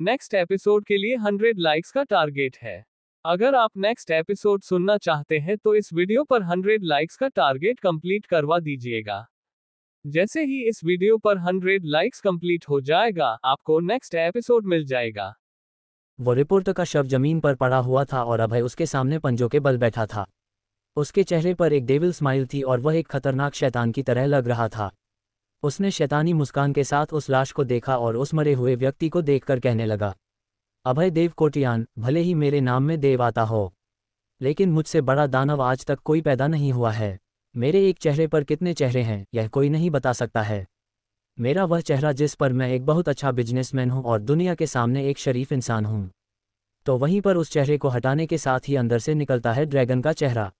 next episode के लिए 100 likes का टारगेट है अगर आप नेक्स्ट एपिसोड सुनना चाहते हैं तो इस वीडियो पर 100 लाइक्स का टारगेट कंप्लीट करवा दीजिएगा जैसे ही इस वीडियो पर 100 लाइक्स कंप्लीट हो जाएगा आपको नेक्स्ट एपिसोड मिल जाएगा वो रिपोर्ट का शव जमीन पर पड़ा हुआ था और अभय उसके सामने पंजों के बल बैठा था उसके चेहरे पर एक डेविल स्माइल थी और वह एक खतरनाक शैतान की तरह लग रहा था उसने शैतानी मुस्कान के साथ उस लाश को देखा और उस मरे हुए व्यक्ति को देखकर कहने लगा अभय देव कोटियान भले ही मेरे नाम में देव आता हो लेकिन मुझसे बड़ा दानव आज तक कोई पैदा नहीं हुआ है मेरे एक चेहरे पर कितने चेहरे हैं यह कोई नहीं बता सकता है मेरा वह चेहरा जिस पर मैं एक बहुत अच्छा बिजनेसमैन हूं और दुनिया के सामने एक शरीफ इंसान हूं तो वहीं पर उस चेहरे को हटाने के साथ ही अंदर से निकलता है ड्रैगन का चेहरा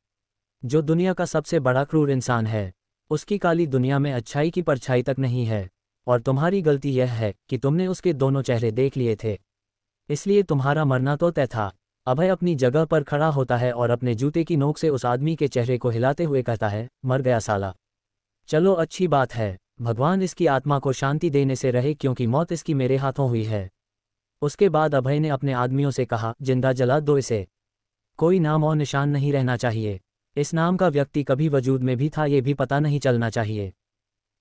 जो दुनिया का सबसे बड़ा क्रूर इंसान है उसकी काली दुनिया में अच्छाई की परछाई तक नहीं है और तुम्हारी गलती यह है कि तुमने उसके दोनों चेहरे देख लिए थे इसलिए तुम्हारा मरना तो तय था अभय अपनी जगह पर खड़ा होता है और अपने जूते की नोक से उस आदमी के चेहरे को हिलाते हुए कहता है मर गया साला चलो अच्छी बात है भगवान इसकी आत्मा को शांति देने से रहे क्योंकि मौत इसकी मेरे हाथों हुई है उसके बाद अभय ने अपने आदमियों से कहा जिंदा जला दो इसे कोई नाम और निशान नहीं रहना चाहिए इस नाम का व्यक्ति कभी वजूद में भी था ये भी पता नहीं चलना चाहिए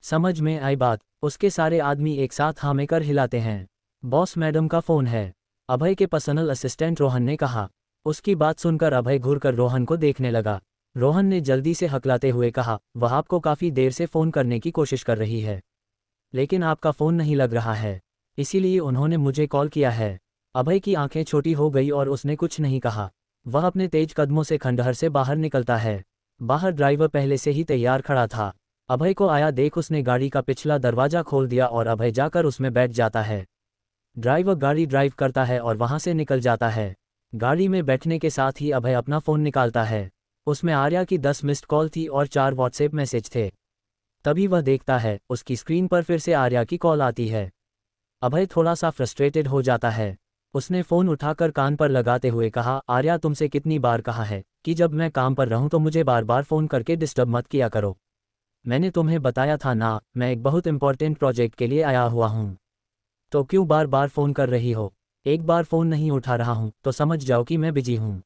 समझ में आई बात उसके सारे आदमी एक साथ हामे कर हिलाते हैं बॉस मैडम का फ़ोन है अभय के पर्सनल असिस्टेंट रोहन ने कहा उसकी बात सुनकर अभय घूर कर रोहन को देखने लगा रोहन ने जल्दी से हकलाते हुए कहा वह आपको काफ़ी देर से फ़ोन करने की कोशिश कर रही है लेकिन आपका फ़ोन नहीं लग रहा है इसीलिए उन्होंने मुझे कॉल किया है अभय की आंखें छोटी हो गई और उसने कुछ नहीं कहा वह अपने तेज कदमों से खंडहर से बाहर निकलता है बाहर ड्राइवर पहले से ही तैयार खड़ा था अभय को आया देख उसने गाड़ी का पिछला दरवाजा खोल दिया और अभय जाकर उसमें बैठ जाता है ड्राइवर गाड़ी ड्राइव करता है और वहां से निकल जाता है गाड़ी में बैठने के साथ ही अभय अपना फ़ोन निकालता है उसमें आर्या की दस मिस्ड कॉल थी और चार व्हाट्सएप मैसेज थे तभी वह देखता है उसकी स्क्रीन पर फिर से आर्या की कॉल आती है अभय थोड़ा सा फ्रस्ट्रेटेड हो जाता है उसने फ़ोन उठाकर कान पर लगाते हुए कहा आर्या तुमसे कितनी बार कहा है कि जब मैं काम पर रहूं तो मुझे बार बार फ़ोन करके डिस्टर्ब मत किया करो मैंने तुम्हें बताया था ना मैं एक बहुत इंपॉर्टेंट प्रोजेक्ट के लिए आया हुआ हूँ तो क्यों बार बार फ़ोन कर रही हो एक बार फ़ोन नहीं उठा रहा हूं तो समझ जाओ कि मैं बिजी हूँ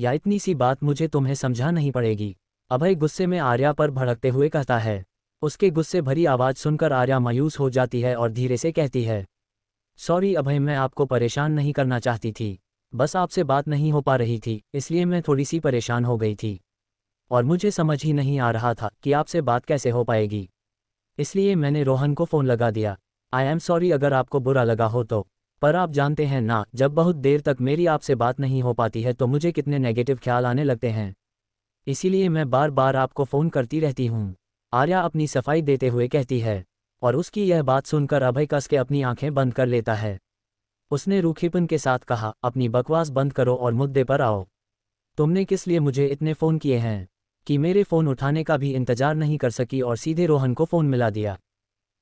या इतनी सी बात मुझे तुम्हें समझा नहीं पड़ेगी अभय गुस्से में आर्या पर भड़कते हुए कहता है उसके गुस्से भरी आवाज़ सुनकर आर्या मायूस हो जाती है और धीरे से कहती है सॉरी अभय मैं आपको परेशान नहीं करना चाहती थी बस आपसे बात नहीं हो पा रही थी इसलिए मैं थोड़ी सी परेशान हो गई थी और मुझे समझ ही नहीं आ रहा था कि आपसे बात कैसे हो पाएगी इसलिए मैंने रोहन को फ़ोन लगा दिया आई एम सॉरी अगर आपको बुरा लगा हो तो पर आप जानते हैं ना जब बहुत देर तक मेरी आपसे बात नहीं हो पाती है तो मुझे कितने नेगेटिव ख्याल आने लगते हैं इसीलिए मैं बार बार आपको फ़ोन करती रहती हूँ आर्या अपनी सफाई देते हुए कहती है और उसकी यह बात सुनकर अभय कस के अपनी आंखें बंद कर लेता है उसने रूखीपन के साथ कहा अपनी बकवास बंद करो और मुद्दे पर आओ तुमने किस लिए मुझे इतने फ़ोन किए हैं कि मेरे फ़ोन उठाने का भी इंतजार नहीं कर सकी और सीधे रोहन को फ़ोन मिला दिया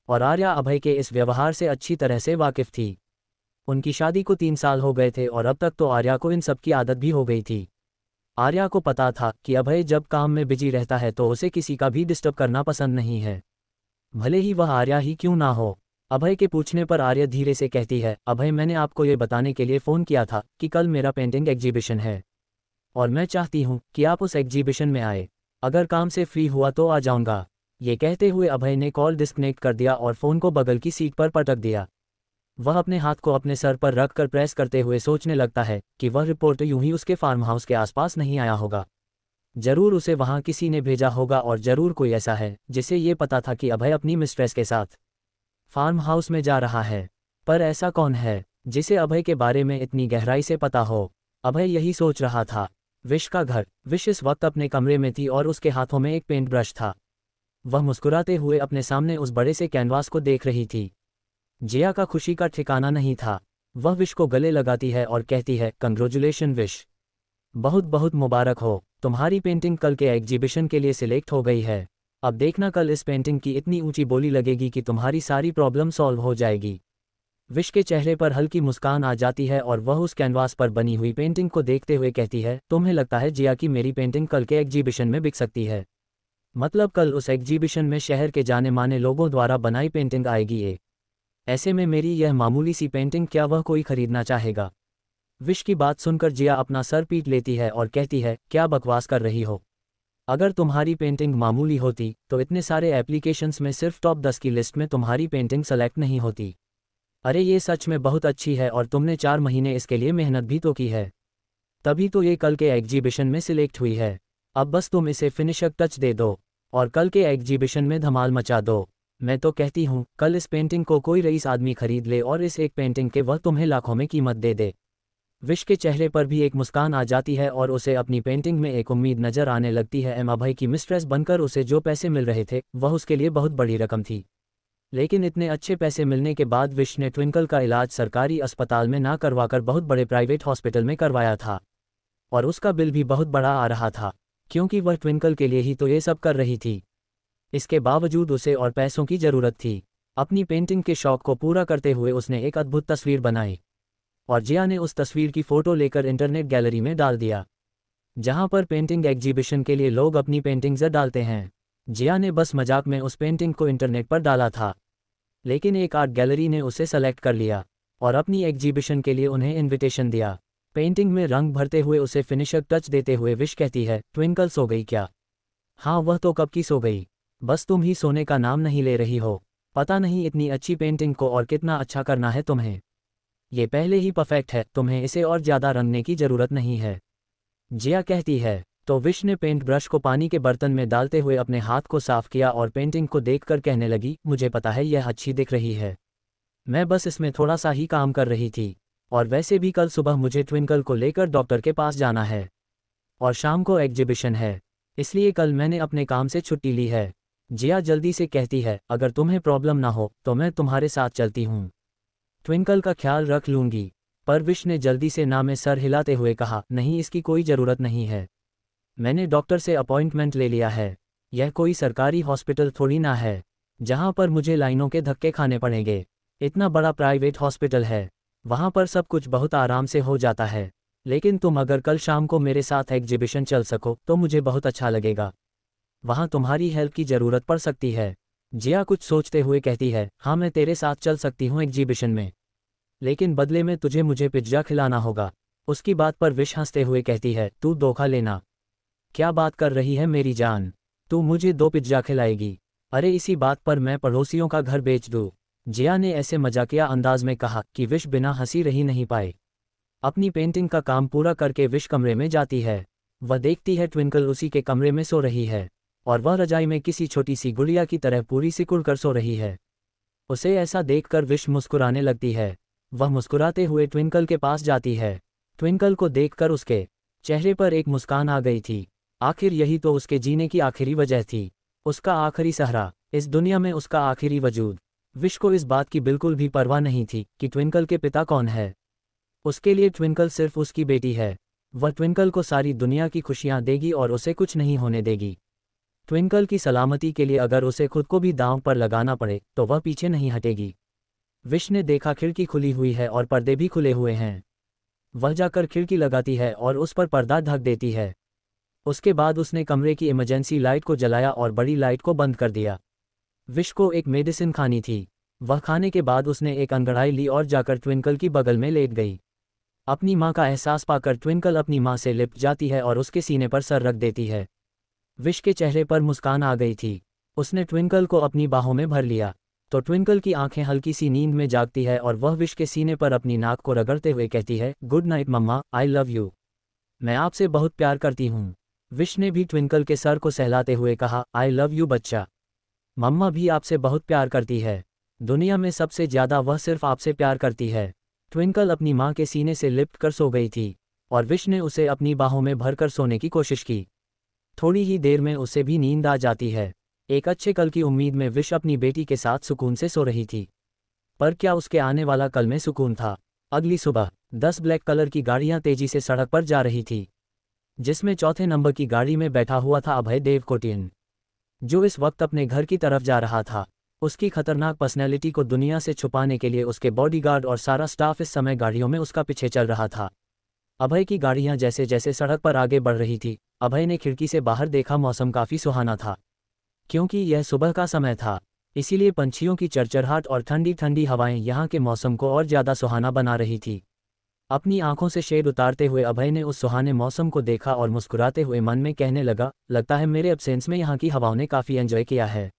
और आर्या अभय के इस व्यवहार से अच्छी तरह से वाकिफ थी उनकी शादी को तीन साल हो गए थे और अब तक तो आर्या को इन सब की आदत भी हो गई थी आर्या को पता था कि अभय जब काम में बिजी रहता है तो उसे किसी का भी डिस्टर्ब करना पसंद नहीं है भले ही वह आर्या ही क्यों ना हो अभय के पूछने पर आर्य धीरे से कहती है अभय मैंने आपको ये बताने के लिए फ़ोन किया था कि कल मेरा पेंटिंग एग्जीबिशन है और मैं चाहती हूँ कि आप उस एग्जीबिशन में आए अगर काम से फ्री हुआ तो आ जाऊँगा ये कहते हुए अभय ने कॉल डिस्कनेक्ट कर दिया और फ़ोन को बगल की सीट पर पटक दिया वह अपने हाथ को अपने सर पर रख कर प्रेस करते हुए सोचने लगता है कि वह रिपोर्ट यूं ही उसके फार्म हाउस के आसपास नहीं आया होगा जरूर उसे वहां किसी ने भेजा होगा और जरूर कोई ऐसा है जिसे ये पता था कि अभय अपनी मिस्ट्रेस के साथ फार्म हाउस में जा रहा है पर ऐसा कौन है जिसे अभय के बारे में इतनी गहराई से पता हो अभय यही सोच रहा था विश का घर विश इस वक्त अपने कमरे में थी और उसके हाथों में एक पेंट ब्रश था वह मुस्कुराते हुए अपने सामने उस बड़े से कैनवास को देख रही थी जिया का खुशी का ठिकाना नहीं था वह विश को गले लगाती है और कहती है कंग्रेचुलेशन विश बहुत बहुत मुबारक हो तुम्हारी पेंटिंग कल के एग्जीबिशन के लिए सिलेक्ट हो गई है अब देखना कल इस पेंटिंग की इतनी ऊंची बोली लगेगी कि तुम्हारी सारी प्रॉब्लम सॉल्व हो जाएगी विश के चेहरे पर हल्की मुस्कान आ जाती है और वह उस कैनवास पर बनी हुई पेंटिंग को देखते हुए कहती है तुम्हें लगता है जिया कि मेरी पेंटिंग कल के एग्जीबिशन में बिक सकती है मतलब कल उस एग्जीबिशन में शहर के जाने माने लोगों द्वारा बनाई पेंटिंग आएगी ये ऐसे में मेरी यह मामूली सी पेंटिंग क्या वह कोई खरीदना चाहेगा विश की बात सुनकर जिया अपना सर पीट लेती है और कहती है क्या बकवास कर रही हो अगर तुम्हारी पेंटिंग मामूली होती तो इतने सारे एप्लीकेशंस में सिर्फ टॉप दस की लिस्ट में तुम्हारी पेंटिंग सेलेक्ट नहीं होती अरे ये सच में बहुत अच्छी है और तुमने चार महीने इसके लिए मेहनत भी तो की है तभी तो ये कल के एग्जीबिशन में सिलेक्ट हुई है अब बस तुम इसे फिनिशक टच दे दो और कल के एग्जीबिशन में धमाल मचा दो मैं तो कहती हूँ कल इस पेंटिंग को कोई रईस आदमी खरीद ले और इस एक पेंटिंग के वह तुम्हें लाखों में कीमत दे दे विश के चेहरे पर भी एक मुस्कान आ जाती है और उसे अपनी पेंटिंग में एक उम्मीद नजर आने लगती है एम अभय की मिस्ट्रेस बनकर उसे जो पैसे मिल रहे थे वह उसके लिए बहुत बड़ी रकम थी लेकिन इतने अच्छे पैसे मिलने के बाद विश ने ट्विंकल का इलाज सरकारी अस्पताल में ना करवाकर बहुत बड़े प्राइवेट हॉस्पिटल में करवाया था और उसका बिल भी बहुत बड़ा आ रहा था क्योंकि वह ट्विंकल के लिए ही तो ये सब कर रही थी इसके बावजूद उसे और पैसों की जरूरत थी अपनी पेंटिंग के शौक को पूरा करते हुए उसने एक अद्भुत तस्वीर बनाई और जिया ने उस तस्वीर की फ़ोटो लेकर इंटरनेट गैलरी में डाल दिया जहां पर पेंटिंग एग्जीबिशन के लिए लोग अपनी पेंटिंग्स डालते हैं जिया ने बस मजाक में उस पेंटिंग को इंटरनेट पर डाला था लेकिन एक आर्ट गैलरी ने उसे सेलेक्ट कर लिया और अपनी एग्जीबिशन के लिए उन्हें इन्विटेशन दिया पेंटिंग में रंग भरते हुए उसे फिनिशर टच देते हुए विश कहती है ट्विंकल सो गई क्या हाँ वह तो कब की सो गई बस तुम ही सोने का नाम नहीं ले रही हो पता नहीं इतनी अच्छी पेंटिंग को और कितना अच्छा करना है तुम्हें ये पहले ही परफेक्ट है तुम्हें इसे और ज़्यादा रंगने की ज़रूरत नहीं है जिया कहती है तो विश ने पेंट ब्रश को पानी के बर्तन में डालते हुए अपने हाथ को साफ किया और पेंटिंग को देखकर कहने लगी मुझे पता है यह अच्छी दिख रही है मैं बस इसमें थोड़ा सा ही काम कर रही थी और वैसे भी कल सुबह मुझे ट्विंकल को लेकर डॉक्टर के पास जाना है और शाम को एग्जिबिशन है इसलिए कल मैंने अपने काम से छुट्टी ली है जिया जल्दी से कहती है अगर तुम्हें प्रॉब्लम ना हो तो मैं तुम्हारे साथ चलती हूँ ट्विंकल का ख्याल रख लूंगी पर विश ने जल्दी से ना में सर हिलाते हुए कहा नहीं इसकी कोई ज़रूरत नहीं है मैंने डॉक्टर से अपॉइंटमेंट ले लिया है यह कोई सरकारी हॉस्पिटल थोड़ी ना है जहाँ पर मुझे लाइनों के धक्के खाने पड़ेंगे इतना बड़ा प्राइवेट हॉस्पिटल है वहां पर सब कुछ बहुत आराम से हो जाता है लेकिन तुम अगर कल शाम को मेरे साथ एग्जिबिशन चल सको तो मुझे बहुत अच्छा लगेगा वहाँ तुम्हारी हेल्प की ज़रूरत पड़ सकती है जिया कुछ सोचते हुए कहती है हाँ मैं तेरे साथ चल सकती हूँ एग्जीबिशन में लेकिन बदले में तुझे मुझे पिज्जा खिलाना होगा उसकी बात पर विश हंसते हुए कहती है तू धोखा लेना क्या बात कर रही है मेरी जान तू मुझे दो पिज्जा खिलाएगी अरे इसी बात पर मैं पड़ोसियों का घर बेच दूँ जिया ने ऐसे मजाकिया अंदाज में कहा कि विश बिना हंसी रही नहीं पाए अपनी पेंटिंग का काम पूरा करके विश कमरे में जाती है वह देखती है ट्विंकल उसी के कमरे में सो रही है और वह रजाई में किसी छोटी सी गुड़िया की तरह पूरी सिकुड़ कर सो रही है उसे ऐसा देखकर विश मुस्कुराने लगती है वह मुस्कुराते हुए ट्विंकल के पास जाती है ट्विंकल को देखकर उसके चेहरे पर एक मुस्कान आ गई थी आखिर यही तो उसके जीने की आखिरी वजह थी उसका आखिरी सहरा इस दुनिया में उसका आखिरी वजूद विश को इस बात की बिल्कुल भी परवाह नहीं थी कि ट्विंकल के पिता कौन है उसके लिए ट्विंकल सिर्फ उसकी बेटी है वह ट्विंकल को सारी दुनिया की खुशियाँ देगी और उसे कुछ नहीं होने देगी ट्विंकल की सलामती के लिए अगर उसे खुद को भी दांव पर लगाना पड़े तो वह पीछे नहीं हटेगी विश ने देखा खिड़की खुली हुई है और पर्दे भी खुले हुए हैं वह जाकर खिड़की लगाती है और उस पर पर्दा ढक देती है उसके बाद उसने कमरे की इमरजेंसी लाइट को जलाया और बड़ी लाइट को बंद कर दिया विश को एक मेडिसिन खानी थी वह खाने के बाद उसने एक अंगड़ाई ली और जाकर ट्विंकल की बगल में लेट गई अपनी माँ का एहसास पाकर ट्विंकल अपनी माँ से लिप जाती है और उसके सीने पर सर रख देती है विश के चेहरे पर मुस्कान आ गई थी उसने ट्विंकल को अपनी बाहों में भर लिया तो ट्विंकल की आंखें हल्की सी नींद में जागती है और वह विश के सीने पर अपनी नाक को रगड़ते हुए कहती है good night mamma I love you मैं आपसे बहुत प्यार करती हूँ विश ने भी ट्विंकल के सर को सहलाते हुए कहा आई लव यू बच्चा मम्मा भी आपसे बहुत प्यार करती है दुनिया में सबसे ज़्यादा वह सिर्फ आपसे प्यार करती है ट्विंकल अपनी माँ के सीने से लिपट कर सो गई थी और विश ने उसे अपनी बाहों में भरकर सोने की कोशिश की थोड़ी ही देर में उसे भी नींद आ जाती है एक अच्छे कल की उम्मीद में विश अपनी बेटी के साथ सुकून से सो रही थी पर क्या उसके आने वाला कल में सुकून था अगली सुबह दस ब्लैक कलर की गाड़ियां तेजी से सड़क पर जा रही थी जिसमें चौथे नंबर की गाड़ी में बैठा हुआ था अभय कोटियन जो इस वक्त अपने घर की तरफ जा रहा था उसकी खतरनाक पर्सनैलिटी को दुनिया से छुपाने के लिए उसके बॉडीगार्ड और सारा स्टाफ इस समय गाड़ियों में उसका पीछे चल रहा था अभय की गाड़ियां जैसे जैसे सड़क पर आगे बढ़ रही थी अभय ने खिड़की से बाहर देखा मौसम काफी सुहाना था क्योंकि यह सुबह का समय था इसीलिए पंछियों की चरचरहाट और ठंडी ठंडी हवाएं यहाँ के मौसम को और ज्यादा सुहाना बना रही थी अपनी आंखों से शेड उतारते हुए अभय ने उस सुहाने मौसम को देखा और मुस्कुराते हुए मन में कहने लगा लगता है मेरे एबसेंस में यहाँ की हवाओं ने काफी एंजॉय किया है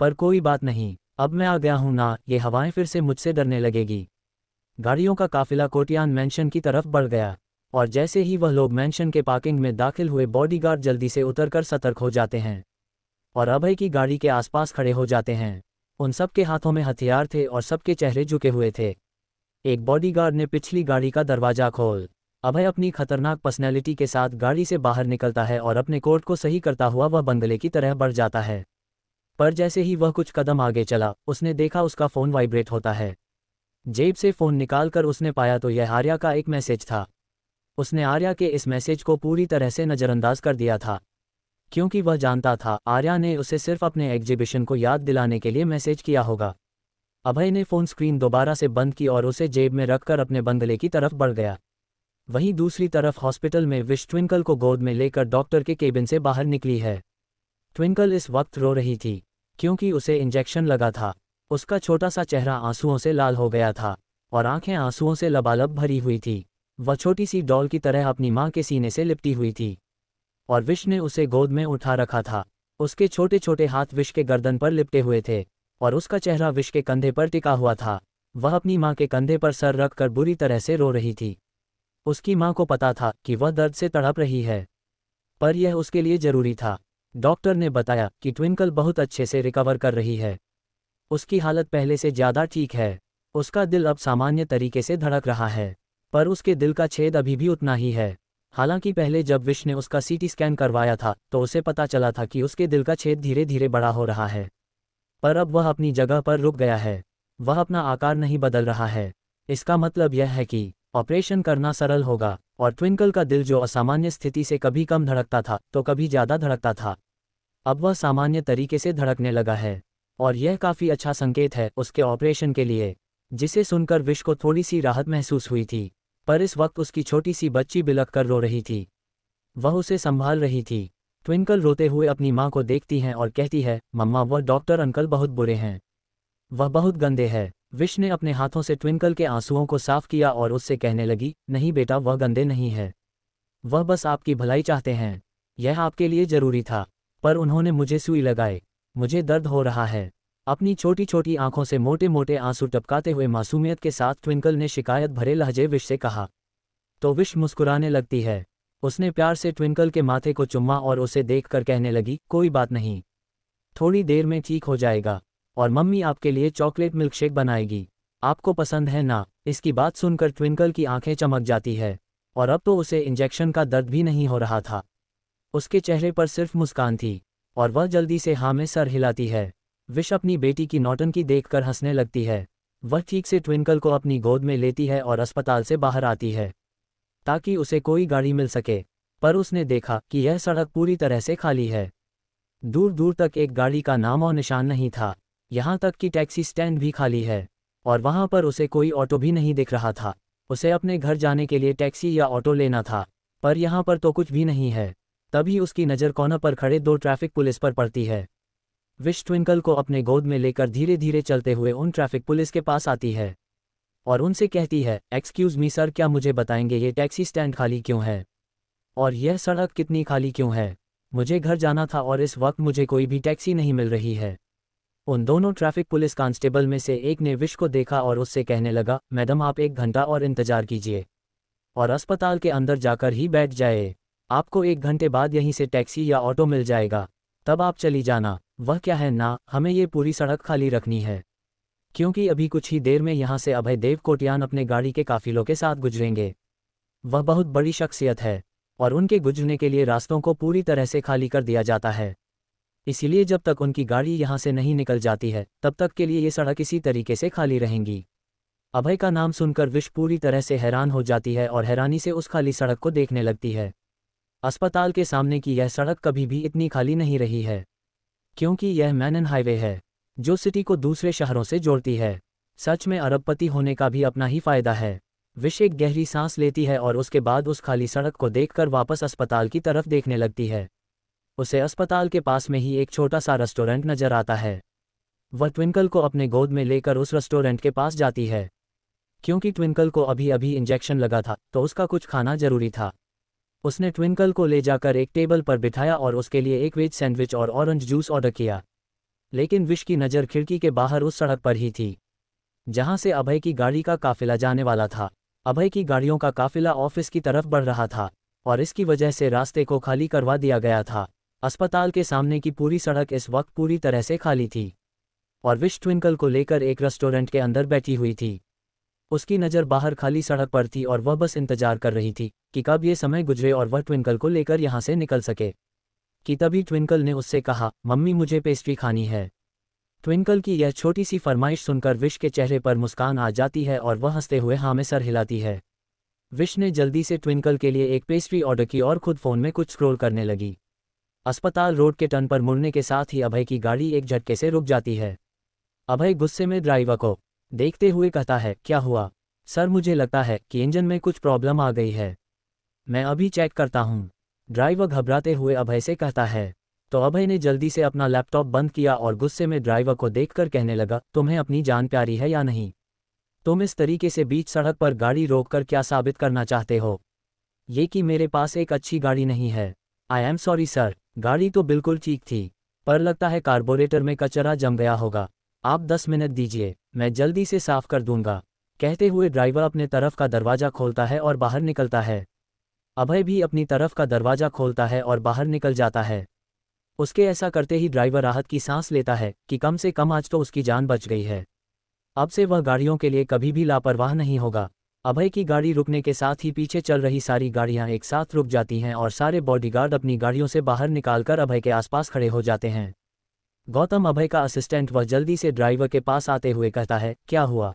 पर कोई बात नहीं अब मैं आ गया हूं ना ये हवाएं फिर से मुझसे डरने लगेगी गाड़ियों का काफिला कोटियान मैंशन की तरफ बढ़ गया और जैसे ही वह लोग मैंशन के पार्किंग में दाखिल हुए बॉडीगार्ड जल्दी से उतरकर सतर्क हो जाते हैं और अभय की गाड़ी के आसपास खड़े हो जाते हैं उन सबके हाथों में हथियार थे और सबके चेहरे झुके हुए थे एक बॉडीगार्ड ने पिछली गाड़ी का दरवाजा खोल अभय अपनी खतरनाक पर्सनैलिटी के साथ गाड़ी से बाहर निकलता है और अपने कोर्ट को सही करता हुआ वह बंगले की तरह बढ़ जाता है पर जैसे ही वह कुछ कदम आगे चला उसने देखा उसका फोन वाइब्रेट होता है जेब से फ़ोन निकालकर उसने पाया तो यह आर्या का एक मैसेज था उसने आर्या के इस मैसेज को पूरी तरह से नज़रअंदाज कर दिया था क्योंकि वह जानता था आर्या ने उसे सिर्फ अपने एग्जीबिशन को याद दिलाने के लिए मैसेज किया होगा अभय ने फ़ोन स्क्रीन दोबारा से बंद की और उसे जेब में रखकर अपने बंगले की तरफ बढ़ गया वहीं दूसरी तरफ हॉस्पिटल में विश ट्विंकल को गोद में लेकर डॉक्टर के केबिन से बाहर निकली है ट्विंकल इस वक्त रो रही थी क्योंकि उसे इंजेक्शन लगा था उसका छोटा सा चेहरा आंसुओं से लाल हो गया था और आंखें आंसुओं से लबालब भरी हुई थी वह छोटी सी डॉल की तरह अपनी माँ के सीने से लिपटी हुई थी और विश ने उसे गोद में उठा रखा था उसके छोटे छोटे हाथ विश के गर्दन पर लिपटे हुए थे और उसका चेहरा विश के कंधे पर टिका हुआ था वह अपनी माँ के कंधे पर सर रखकर बुरी तरह से रो रही थी उसकी माँ को पता था कि वह दर्द से तड़प रही है पर यह उसके लिए जरूरी था डॉक्टर ने बताया कि ट्विंकल बहुत अच्छे से रिकवर कर रही है उसकी हालत पहले से ज़्यादा ठीक है उसका दिल अब सामान्य तरीके से धड़क रहा है पर उसके दिल का छेद अभी भी उतना ही है हालांकि पहले जब विश ने उसका सीटी स्कैन करवाया था तो उसे पता चला था कि उसके दिल का छेद धीरे धीरे बड़ा हो रहा है पर अब वह अपनी जगह पर रुक गया है वह अपना आकार नहीं बदल रहा है इसका मतलब यह है कि ऑपरेशन करना सरल होगा और ट्विंकल का दिल जो असामान्य स्थिति से कभी कम धड़कता था तो कभी ज़्यादा धड़कता था अब वह सामान्य तरीके से धड़कने लगा है और यह काफ़ी अच्छा संकेत है उसके ऑपरेशन के लिए जिसे सुनकर विश को थोड़ी सी राहत महसूस हुई थी पर इस वक्त उसकी छोटी सी बच्ची बिलख कर रो रही थी वह उसे संभाल रही थी ट्विंकल रोते हुए अपनी माँ को देखती हैं और कहती है मम्मा वह डॉक्टर अंकल बहुत बुरे हैं वह बहुत गंदे है विश ने अपने हाथों से ट्विंकल के आंसुओं को साफ किया और उससे कहने लगी नहीं बेटा वह गंदे नहीं है वह बस आपकी भलाई चाहते हैं यह आपके लिए जरूरी था पर उन्होंने मुझे सुई लगाए मुझे दर्द हो रहा है अपनी छोटी छोटी आंखों से मोटे मोटे आंसू टपकाते हुए मासूमियत के साथ ट्विंकल ने शिकायत भरे लहजे विश से कहा तो विश मुस्कुराने लगती है उसने प्यार से ट्विंकल के माथे को चुम्मा और उसे देख कर कहने लगी कोई बात नहीं थोड़ी देर में ठीक हो जाएगा और मम्मी आपके लिए चॉकलेट मिल्कशेक बनाएगी आपको पसंद है ना इसकी बात सुनकर ट्विंकल की आंखें चमक जाती है और अब तो उसे इंजेक्शन का दर्द भी नहीं हो रहा था उसके चेहरे पर सिर्फ मुस्कान थी और वह जल्दी से हाँ में सर हिलाती है विश अपनी बेटी की नौटन की देखकर हंसने लगती है वह ठीक से ट्विंकल को अपनी गोद में लेती है और अस्पताल से बाहर आती है ताकि उसे कोई गाड़ी मिल सके पर उसने देखा कि यह सड़क पूरी तरह से खाली है दूर दूर तक एक गाड़ी का नाम और निशान नहीं था यहाँ तक कि टैक्सी स्टैंड भी खाली है और वहां पर उसे कोई ऑटो भी नहीं दिख रहा था उसे अपने घर जाने के लिए टैक्सी या ऑटो लेना था पर यहाँ पर तो कुछ भी नहीं है तभी उसकी नज़र कोना पर खड़े दो ट्रैफिक पुलिस पर पड़ती है विश ट्विंकल को अपने गोद में लेकर धीरे धीरे चलते हुए उन ट्रैफिक पुलिस के पास आती है और उनसे कहती है एक्सक्यूज़ मी सर क्या मुझे बताएंगे ये टैक्सी स्टैंड खाली क्यों है और यह सड़क कितनी खाली क्यों है मुझे घर जाना था और इस वक्त मुझे कोई भी टैक्सी नहीं मिल रही है उन दोनों ट्रैफिक पुलिस कांस्टेबल में से एक ने विश को देखा और उससे कहने लगा मैडम आप एक घंटा और इंतजार कीजिए और अस्पताल के अंदर जाकर ही बैठ जाए आपको एक घंटे बाद यहीं से टैक्सी या ऑटो मिल जाएगा तब आप चली जाना वह क्या है ना हमें ये पूरी सड़क खाली रखनी है क्योंकि अभी कुछ ही देर में यहाँ से अभय देव कोटियान अपने गाड़ी के काफिलों के साथ गुजरेंगे वह बहुत बड़ी शख्सियत है और उनके गुजरने के लिए रास्तों को पूरी तरह से खाली कर दिया जाता है इसलिए जब तक उनकी गाड़ी यहाँ से नहीं निकल जाती है तब तक के लिए ये सड़क इसी तरीके से खाली रहेंगी अभय का नाम सुनकर विश पूरी तरह से हैरान हो जाती है और हैरानी से उस खाली सड़क को देखने लगती है अस्पताल के सामने की यह सड़क कभी भी इतनी खाली नहीं रही है क्योंकि यह मैनन हाईवे है जो सिटी को दूसरे शहरों से जोड़ती है सच में अरबपति होने का भी अपना ही फायदा है विश गहरी सांस लेती है और उसके बाद उस खाली सड़क को देखकर वापस अस्पताल की तरफ देखने लगती है उसे अस्पताल के पास में ही एक छोटा सा रेस्टोरेंट नजर आता है वह ट्विंकल को अपने गोद में लेकर उस रेस्टोरेंट के पास जाती है क्योंकि ट्विंकल को अभी अभी इंजेक्शन लगा था तो उसका कुछ खाना जरूरी था उसने ट्विंकल को ले जाकर एक टेबल पर बिठाया और उसके लिए एक वेज सैंडविच और ऑरेंज जूस ऑर्डर किया लेकिन विश की नज़र खिड़की के बाहर उस सड़क पर ही थी जहां से अभय की गाड़ी का काफिला जाने वाला था अभय की गाड़ियों का काफिला ऑफिस की तरफ बढ़ रहा था और इसकी वजह से रास्ते को खाली करवा दिया गया था अस्पताल के सामने की पूरी सड़क इस वक्त पूरी तरह से खाली थी और विश ट्विंकल को लेकर एक रेस्टोरेंट के अंदर बैठी हुई थी उसकी नज़र बाहर खाली सड़क पर थी और वह बस इंतजार कर रही थी कि कब ये समय गुजरे और वह ट्विंकल को लेकर यहाँ से निकल सके कि तभी ट्विंकल ने उससे कहा मम्मी मुझे पेस्ट्री खानी है ट्विंकल की यह छोटी सी फरमाइश सुनकर विश के चेहरे पर मुस्कान आ जाती है और वह हंसते हुए हामे सर हिलाती है विश ने जल्दी से ट्विंकल के लिए एक पेस्ट्री ऑर्डर की और खुद फ़ोन में कुछ स्क्रोल करने लगी अस्पताल रोड के टर्न पर मुड़ने के साथ ही अभय की गाड़ी एक झटके से रुक जाती है अभय गुस्से में ड्राइवर को देखते हुए कहता है क्या हुआ सर मुझे लगता है कि इंजन में कुछ प्रॉब्लम आ गई है मैं अभी चेक करता हूँ ड्राइवर घबराते हुए अभय से कहता है तो अभय ने जल्दी से अपना लैपटॉप बंद किया और गुस्से में ड्राइवर को देखकर कहने लगा तुम्हें अपनी जान प्यारी है या नहीं तुम इस तरीके से बीच सड़क पर गाड़ी रोककर क्या साबित करना चाहते हो ये कि मेरे पास एक अच्छी गाड़ी नहीं है आई एम सॉरी सर गाड़ी तो बिल्कुल ठीक थी पर लगता है कार्बोरेटर में कचरा जम गया होगा आप दस मिनट दीजिए मैं जल्दी से साफ कर दूंगा कहते हुए ड्राइवर अपने तरफ का दरवाजा खोलता है और बाहर निकलता है अभय भी अपनी तरफ का दरवाजा खोलता है और बाहर निकल जाता है उसके ऐसा करते ही ड्राइवर राहत की सांस लेता है कि कम से कम आज तो उसकी जान बच गई है अब से वह गाड़ियों के लिए कभी भी लापरवाह नहीं होगा अभय की गाड़ी रुकने के साथ ही पीछे चल रही सारी गाड़ियां एक साथ रुक जाती हैं और सारे बॉडीगार्ड अपनी गाड़ियों से बाहर निकालकर अभय के आसपास खड़े हो जाते हैं गौतम अभय का असिस्टेंट वह जल्दी से ड्राइवर के पास आते हुए कहता है क्या हुआ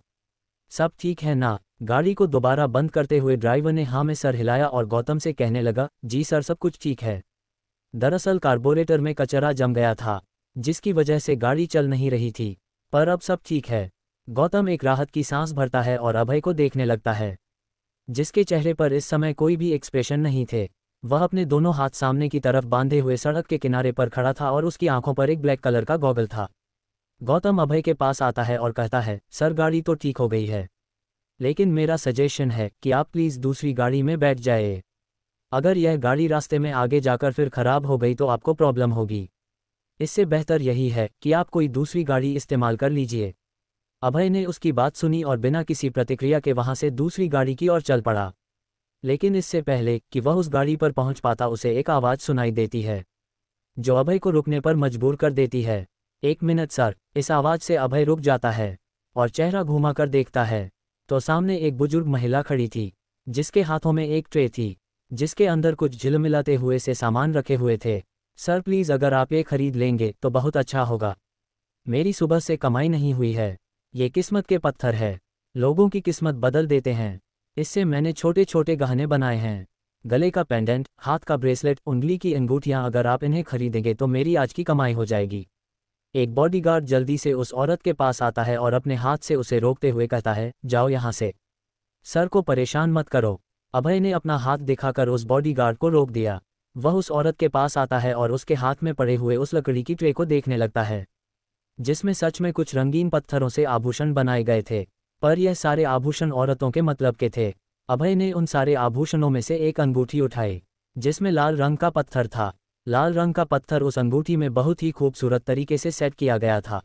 सब ठीक है ना गाड़ी को दोबारा बंद करते हुए ड्राइवर ने हाँ में सर हिलाया और गौतम से कहने लगा जी सर सब कुछ ठीक है दरअसल कार्बोरेटर में कचरा जम गया था जिसकी वजह से गाड़ी चल नहीं रही थी पर अब सब ठीक है गौतम एक राहत की सांस भरता है और अभय को देखने लगता है जिसके चेहरे पर इस समय कोई भी एक्सप्रेशन नहीं थे वह अपने दोनों हाथ सामने की तरफ बांधे हुए सड़क के किनारे पर खड़ा था और उसकी आंखों पर एक ब्लैक कलर का गॉगल था गौतम अभय के पास आता है और कहता है सर गाड़ी तो ठीक हो गई है लेकिन मेरा सजेशन है कि आप प्लीज़ दूसरी गाड़ी में बैठ जाए अगर यह गाड़ी रास्ते में आगे जाकर फिर खराब हो गई तो आपको प्रॉब्लम होगी इससे बेहतर यही है कि आप कोई दूसरी गाड़ी इस्तेमाल कर लीजिए अभय ने उसकी बात सुनी और बिना किसी प्रतिक्रिया के वहां से दूसरी गाड़ी की ओर चल पड़ा लेकिन इससे पहले कि वह उस गाड़ी पर पहुंच पाता उसे एक आवाज़ सुनाई देती है जो अभय को रुकने पर मजबूर कर देती है एक मिनट सर इस आवाज़ से अभय रुक जाता है और चेहरा घुमाकर देखता है तो सामने एक बुजुर्ग महिला खड़ी थी जिसके हाथों में एक ट्रे थी जिसके अंदर कुछ झिलमिलाते हुए से सामान रखे हुए थे सर प्लीज़ अगर आप ये खरीद लेंगे तो बहुत अच्छा होगा मेरी सुबह से कमाई नहीं हुई है ये किस्मत के पत्थर है लोगों की किस्मत बदल देते हैं इससे मैंने छोटे छोटे गहने बनाए हैं गले का पेंडेंट हाथ का ब्रेसलेट उंगली की अंगूठियां अगर आप इन्हें खरीदेंगे तो मेरी आज की कमाई हो जाएगी एक बॉडीगार्ड जल्दी से उस औरत के पास आता है और अपने हाथ से उसे रोकते हुए कहता है जाओ यहां से सर को परेशान मत करो अभय ने अपना हाथ दिखाकर उस बॉडीगार्ड को रोक दिया वह उस औरत के पास आता है और उसके हाथ में पड़े हुए उस लकड़ी की ट्रे को देखने लगता है जिसमें सच में कुछ रंगीन पत्थरों से आभूषण बनाए गए थे पर यह सारे आभूषण औरतों के मतलब के थे अभय ने उन सारे आभूषणों में से एक अंगूठी उठाई जिसमें लाल रंग का पत्थर था लाल रंग का पत्थर उस अंगूठी में बहुत ही खूबसूरत तरीके से सेट किया गया था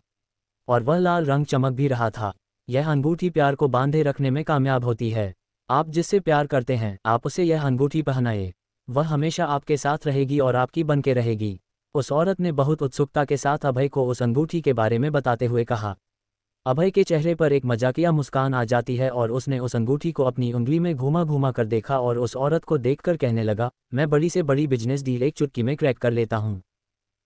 और वह लाल रंग चमक भी रहा था यह अंगूठी प्यार को बांधे रखने में कामयाब होती है आप जिससे प्यार करते हैं आप उसे यह अंगूठी पहनाए वह हमेशा आपके साथ रहेगी और आपकी बनके रहेगी उस औरत ने बहुत उत्सुकता के साथ अभय को उस अंगूठी के बारे में बताते हुए कहा अभय के चेहरे पर एक मजाकिया मुस्कान आ जाती है और उसने उस अंगूठी को अपनी उंगली में घुमा घुमा कर देखा और उस औरत को देखकर कहने लगा मैं बड़ी से बड़ी बिजनेस डील एक चुटकी में क्रैक कर लेता हूँ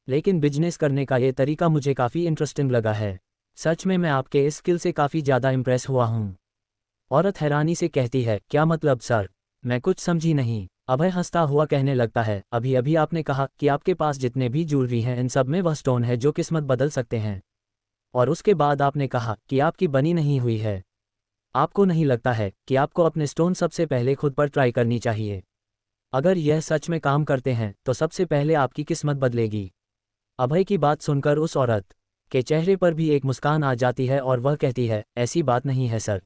लेकिन बिजनेस करने का ये तरीका मुझे काफ़ी इंटरेस्टिंग लगा है सच में मैं आपके इस स्किल से काफ़ी ज़्यादा इम्प्रेस हुआ हूँ औरत हैरानी से कहती है क्या मतलब सर मैं कुछ समझी नहीं अभय हंसता हुआ कहने लगता है अभी अभी आपने कहा कि आपके पास जितने भी ज्वेलरी हैं इन सब में वह स्टोन है जो किस्मत बदल सकते हैं और उसके बाद आपने कहा कि आपकी बनी नहीं हुई है आपको नहीं लगता है कि आपको अपने स्टोन सबसे पहले खुद पर ट्राई करनी चाहिए अगर यह सच में काम करते हैं तो सबसे पहले आपकी किस्मत बदलेगी अभय की बात सुनकर उस औरत के चेहरे पर भी एक मुस्कान आ जाती है और वह कहती है ऐसी बात नहीं है सर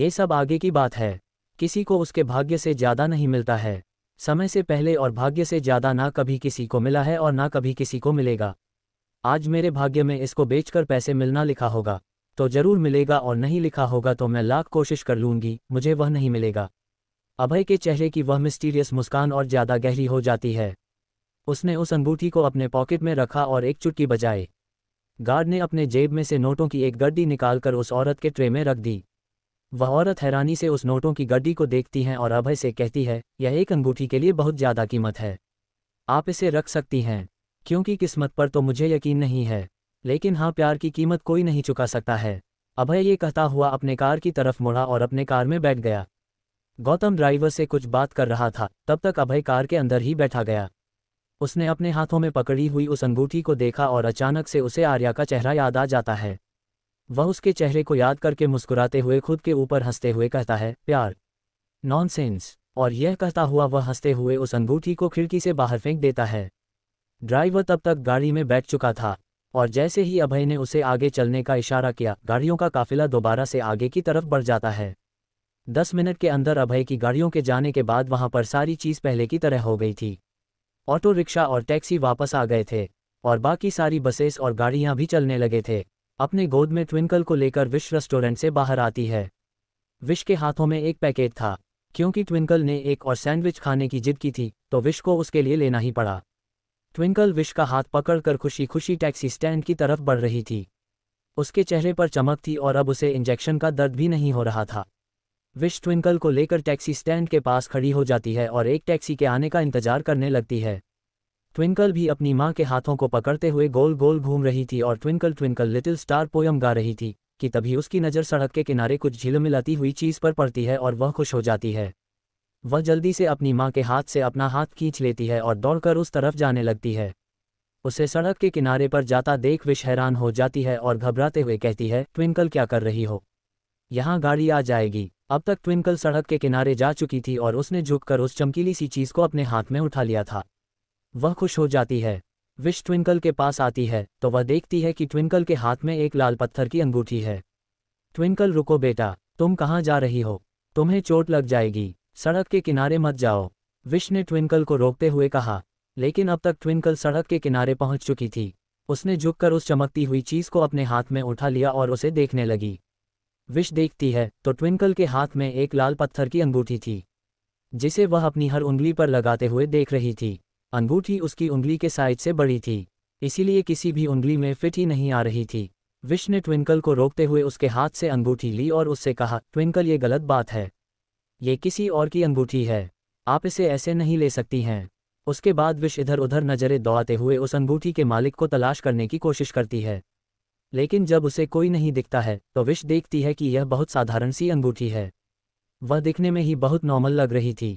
ये सब आगे की बात है किसी को उसके भाग्य से ज़्यादा नहीं मिलता है समय से पहले और भाग्य से ज़्यादा ना कभी किसी को मिला है और ना कभी किसी को मिलेगा आज मेरे भाग्य में इसको बेचकर पैसे मिलना लिखा होगा तो जरूर मिलेगा और नहीं लिखा होगा तो मैं लाख कोशिश कर लूंगी मुझे वह नहीं मिलेगा अभय के चेहरे की वह मिस्टीरियस मुस्कान और ज्यादा गहरी हो जाती है उसने उस अंगूठी को अपने पॉकेट में रखा और एक चुटकी बजाए गार्ड ने अपने जेब में से नोटों की एक गड्डी निकालकर उस औरत के ट्रे में रख दी वह औरत हैरानी से उस नोटों की गड्डी को देखती हैं और अभय से कहती है यह एक अंगूठी के लिए बहुत ज्यादा कीमत है आप इसे रख सकती हैं क्योंकि किस्मत पर तो मुझे यकीन नहीं है लेकिन हाँ प्यार की कीमत कोई नहीं चुका सकता है अभय ये कहता हुआ अपने कार की तरफ मुड़ा और अपने कार में बैठ गया गौतम ड्राइवर से कुछ बात कर रहा था तब तक अभय कार के अंदर ही बैठा गया उसने अपने हाथों में पकड़ी हुई उस अंगूठी को देखा और अचानक से उसे आर्या का चेहरा याद आ जाता है वह उसके चेहरे को याद करके मुस्कुराते हुए खुद के ऊपर हंसते हुए कहता है प्यार नॉनसेंस और यह कहता हुआ वह हंसते हुए उस अंगूठी को खिड़की से बाहर फेंक देता है ड्राइवर तब तक गाड़ी में बैठ चुका था और जैसे ही अभय ने उसे आगे चलने का इशारा किया गाड़ियों का काफिला दोबारा से आगे की तरफ बढ़ जाता है दस मिनट के अंदर अभय की गाड़ियों के जाने के बाद वहां पर सारी चीज पहले की तरह हो गई थी ऑटो रिक्शा और टैक्सी वापस आ गए थे और बाकी सारी बसेस और गाड़ियां भी चलने लगे थे अपने गोद में ट्विंकल को लेकर विश रेस्टोरेंट से बाहर आती है विश के हाथों में एक पैकेट था क्योंकि ट्विंकल ने एक और सैंडविच खाने की जिद की थी तो विश को उसके लिए लेना ही पड़ा ट्विंकल विश का हाथ पकड़कर खुशी खुशी टैक्सी स्टैंड की तरफ बढ़ रही थी उसके चेहरे पर चमक थी और अब उसे इंजेक्शन का दर्द भी नहीं हो रहा था विश ट्विंकल को लेकर टैक्सी स्टैंड के पास खड़ी हो जाती है और एक टैक्सी के आने का इंतजार करने लगती है ट्विंकल भी अपनी माँ के हाथों को पकड़ते हुए गोल गोल घूम रही थी और twinkle twinkle little star poem गा रही थी कि तभी उसकी नज़र सड़क के किनारे कुछ झिलमिलाती हुई चीज़ पर पड़ती है और वह खुश हो जाती है वह जल्दी से अपनी माँ के हाथ से अपना हाथ खींच लेती है और दौड़कर उस तरफ जाने लगती है उसे सड़क के किनारे पर जाता देख विश हैरान हो जाती है और घबराते हुए कहती है ट्विंकल क्या कर रही हो यहाँ गाड़ी आ जाएगी अब तक ट्विंकल सड़क के किनारे जा चुकी थी और उसने झुककर उस चमकीली सी चीज़ को अपने हाथ में उठा लिया था वह खुश हो जाती है विश ट्विंकल के पास आती है तो वह देखती है कि ट्विंकल के हाथ में एक लाल पत्थर की अंगूठी है ट्विंकल रुको बेटा तुम कहाँ जा रही हो तुम्हें चोट लग जाएगी सड़क के किनारे मत जाओ विश ने ट्विंकल को रोकते हुए कहा लेकिन अब तक ट्विंकल सड़क के किनारे पहुंच चुकी थी उसने झुककर उस चमकती हुई चीज को अपने हाथ में उठा लिया और उसे देखने लगी विश देखती है तो ट्विंकल के हाथ में एक लाल पत्थर की अंगूठी थी जिसे वह अपनी हर उंगली पर लगाते हुए देख रही थी अंगूठी उसकी उंगली के साइज से बड़ी थी इसीलिए किसी भी उंगली में फिट ही नहीं आ रही थी विश ने ट्विंकल को रोकते हुए उसके हाथ से अंगूठी ली और उससे कहा ट्विंकल ये गलत बात है ये किसी और की अंगूठी है आप इसे ऐसे नहीं ले सकती हैं उसके बाद विश इधर उधर नज़रें दौड़ाते हुए उस अंगूठी के मालिक को तलाश करने की कोशिश करती है लेकिन जब उसे कोई नहीं दिखता है तो विश देखती है कि यह बहुत साधारण सी अंगूठी है वह दिखने में ही बहुत नॉर्मल लग रही थी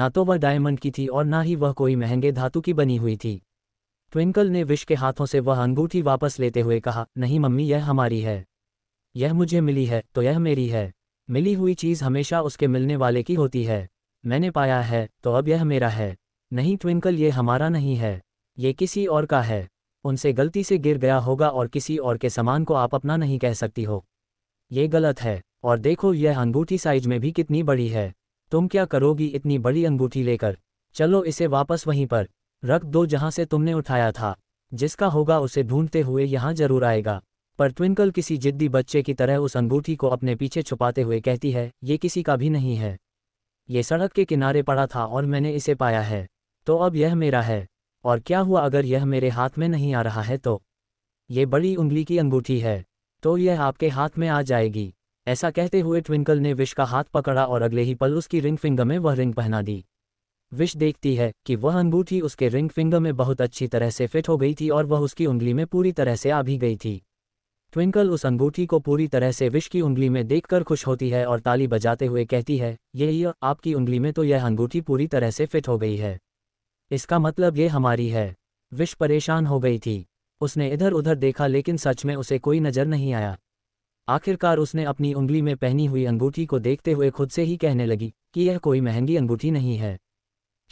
ना तो वह डायमंड की थी और ना ही वह कोई महंगे धातु की बनी हुई थी ट्विंकल ने विश के हाथों से वह अंगूठी वापस लेते हुए कहा नहीं मम्मी यह हमारी है यह मुझे मिली है तो यह मेरी है मिली हुई चीज हमेशा उसके मिलने वाले की होती है मैंने पाया है तो अब यह मेरा है नहीं ट्विंकल ये हमारा नहीं है ये किसी और का है उनसे गलती से गिर गया होगा और किसी और के सामान को आप अपना नहीं कह सकती हो ये गलत है और देखो यह अंगूठी साइज में भी कितनी बड़ी है तुम क्या करोगी इतनी बड़ी अंगूठी लेकर चलो इसे वापस वहीं पर रख दो जहां से तुमने उठाया था जिसका होगा उसे ढूंढते हुए यहाँ जरूर आएगा पर ट्विंकल किसी जिद्दी बच्चे की तरह उस अंगूठी को अपने पीछे छुपाते हुए कहती है ये किसी का भी नहीं है ये सड़क के किनारे पड़ा था और मैंने इसे पाया है तो अब यह मेरा है और क्या हुआ अगर यह मेरे हाथ में नहीं आ रहा है तो ये बड़ी उंगली की अंगूठी है तो यह आपके हाथ में आ जाएगी ऐसा कहते हुए ट्विंकल ने विश का हाथ पकड़ा और अगले ही पल उसकी रिंग फिंगर में वह रिंग पहना दी विश देखती है कि वह अंगूठी उसके रिंग फिंगर में बहुत अच्छी तरह से फिट हो गई थी और वह उसकी उंगली में पूरी तरह से आ भी गई थी ट्विंकल उस अंगूठी को पूरी तरह से विश की उंगली में देखकर खुश होती है और ताली बजाते हुए कहती है ये ये आपकी उंगली में तो यह अंगूठी पूरी तरह से फिट हो गई है इसका मतलब ये हमारी है विश परेशान हो गई थी उसने इधर उधर देखा लेकिन सच में उसे कोई नज़र नहीं आया आखिरकार उसने अपनी उंगली में पहनी हुई अंगूठी को देखते हुए खुद से ही कहने लगी कि यह कोई महंगी अंगूठी नहीं है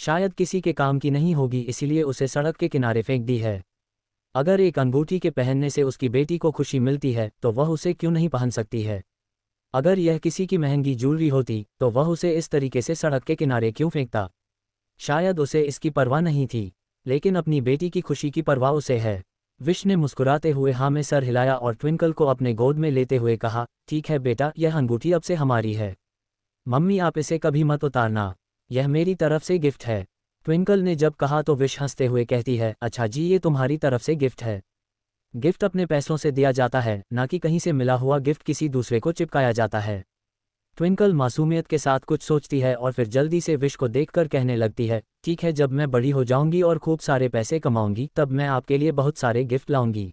शायद किसी के काम की नहीं होगी इसीलिए उसे सड़क के किनारे फेंक दी है अगर एक अंगूठी के पहनने से उसकी बेटी को खुशी मिलती है तो वह उसे क्यों नहीं पहन सकती है अगर यह किसी की महंगी ज्वेलरी होती तो वह उसे इस तरीके से सड़क के किनारे क्यों फेंकता शायद उसे इसकी परवाह नहीं थी लेकिन अपनी बेटी की खुशी की परवाह उसे है विश ने मुस्कुराते हुए हाँ में सर हिलाया और ट्विंकल को अपने गोद में लेते हुए कहा ठीक है बेटा यह अंगूठी अब से हमारी है मम्मी आप इसे कभी मत उतारना यह मेरी तरफ से गिफ्ट है ट्विंकल ने जब कहा तो विश हंसते हुए कहती है अच्छा जी ये तुम्हारी तरफ से गिफ्ट है गिफ्ट अपने पैसों से दिया जाता है ना कि कहीं से मिला हुआ गिफ्ट किसी दूसरे को चिपकाया जाता है ट्विंकल मासूमियत के साथ कुछ सोचती है और फिर जल्दी से विश को देखकर कहने लगती है ठीक है जब मैं बड़ी हो जाऊंगी और खूब सारे पैसे कमाऊंगी तब मैं आपके लिए बहुत सारे गिफ्ट लाऊंगी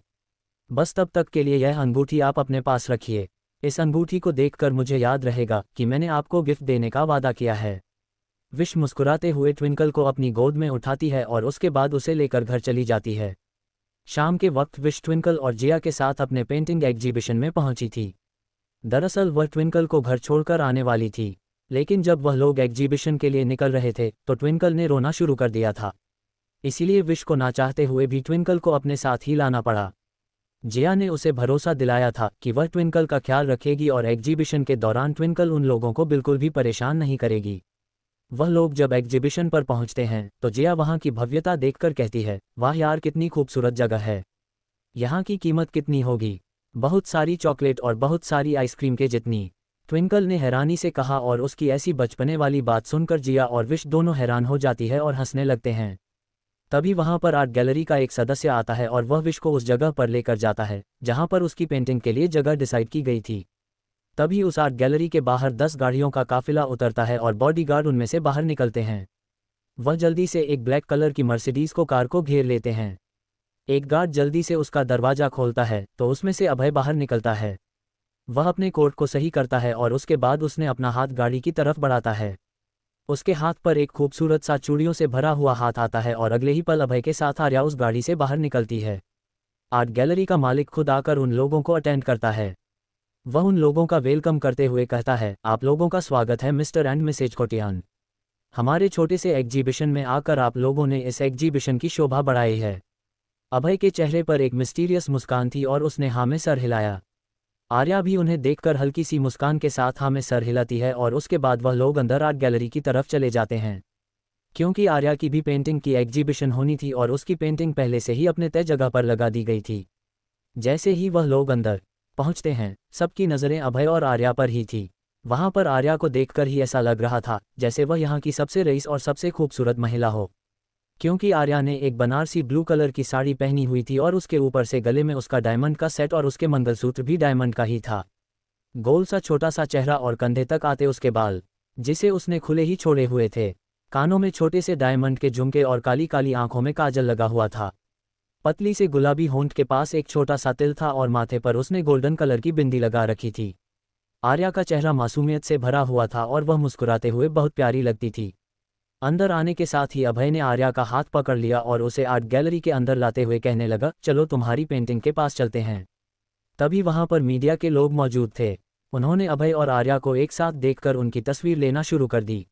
बस तब तक के लिए यह अंगूठी आप अपने पास रखिए इस अंगूठी को देखकर मुझे याद रहेगा कि मैंने आपको गिफ्ट देने का वादा किया है विश मुस्कुराते हुए ट्विंकल को अपनी गोद में उठाती है और उसके बाद उसे लेकर घर चली जाती है शाम के वक्त विश ट्विंकल और जिया के साथ अपने पेंटिंग एग्जीबिशन में पहुंची थी दरअसल वह ट्विंकल को घर छोड़कर आने वाली थी लेकिन जब वह लोग एग्जीबिशन के लिए निकल रहे थे तो ट्विंकल ने रोना शुरू कर दिया था इसीलिए विश को ना चाहते हुए भी ट्विंकल को अपने साथ ही लाना पड़ा जिया ने उसे भरोसा दिलाया था कि वह ट्विंकल का ख्याल रखेगी और एग्जीबिशन के दौरान ट्विंकल उन लोगों को बिल्कुल भी परेशान नहीं करेगी वह लोग जब एग्जीबिशन पर पहुंचते हैं तो जिया वहां की भव्यता देखकर कहती है वाह यार कितनी खूबसूरत जगह है यहाँ की कीमत कितनी होगी बहुत सारी चॉकलेट और बहुत सारी आइसक्रीम के जितनी ट्विंकल ने हैरानी से कहा और उसकी ऐसी बचपने वाली बात सुनकर जिया और विश दोनों हैरान हो जाती है और हंसने लगते हैं तभी वहां पर आर्ट गैलरी का एक सदस्य आता है और वह विश को उस जगह पर लेकर जाता है जहां पर उसकी पेंटिंग के लिए जगह डिसाइड की गई थी तभी उस आर्ट गैलरी के बाहर दस गाड़ियों का काफिला उतरता है और बॉडीगार्ड उनमें से बाहर निकलते हैं वह जल्दी से एक ब्लैक कलर की मर्सिडीज को कार को घेर लेते हैं एक गार्ड जल्दी से उसका दरवाजा खोलता है तो उसमें से अभय बाहर निकलता है वह अपने कोट को सही करता है और उसके बाद उसने अपना हाथ गाड़ी की तरफ बढ़ाता है उसके हाथ पर एक खूबसूरत सा चूड़ियों से भरा हुआ हाथ आता है और अगले ही पल अभय के साथ आर्या उस गाड़ी से बाहर निकलती है आर्ट गैलरी का मालिक खुद आकर उन लोगों को अटेंड करता है वह उन लोगों का वेलकम करते हुए कहता है आप लोगों का स्वागत है मिस्टर एंड मिसेज कोटियान हमारे छोटे से एग्जीबिशन में आकर आप लोगों ने इस एग्जीबिशन की शोभा बढ़ाई है अभय के चेहरे पर एक मिस्टीरियस मुस्कान थी और उसने हामे सर हिलाया आर्या भी उन्हें देखकर हल्की सी मुस्कान के साथ हाँ सर हिलाती है और उसके बाद वह लोग अंदर आर्ट गैलरी की तरफ चले जाते हैं क्योंकि आर्या की भी पेंटिंग की एग्जीबिशन होनी थी और उसकी पेंटिंग पहले से ही अपने तय जगह पर लगा दी गई थी जैसे ही वह लोग अंदर पहुंचते हैं सबकी नज़रें अभय और आर्या पर ही थी वहां पर आर्या को देखकर ही ऐसा लग रहा था जैसे वह यहाँ की सबसे रईस और सबसे खूबसूरत महिला हो क्योंकि आर्या ने एक बनारसी ब्लू कलर की साड़ी पहनी हुई थी और उसके ऊपर से गले में उसका डायमंड का सेट और उसके मंगलसूत्र भी डायमंड का ही था गोल सा छोटा सा चेहरा और कंधे तक आते उसके बाल जिसे उसने खुले ही छोड़े हुए थे कानों में छोटे से डायमंड के झुमके और काली काली आंखों में काजल लगा हुआ था पतली से गुलाबी होंठ के पास एक छोटा सा तिल था और माथे पर उसने गोल्डन कलर की बिंदी लगा रखी थी आर्या का चेहरा मासूमियत से भरा हुआ था और वह मुस्कुराते हुए बहुत प्यारी लगती थी अंदर आने के साथ ही अभय ने आर्या का हाथ पकड़ लिया और उसे आर्ट गैलरी के अंदर लाते हुए कहने लगा चलो तुम्हारी पेंटिंग के पास चलते हैं तभी वहां पर मीडिया के लोग मौजूद थे उन्होंने अभय और आर्या को एक साथ देखकर उनकी तस्वीर लेना शुरू कर दी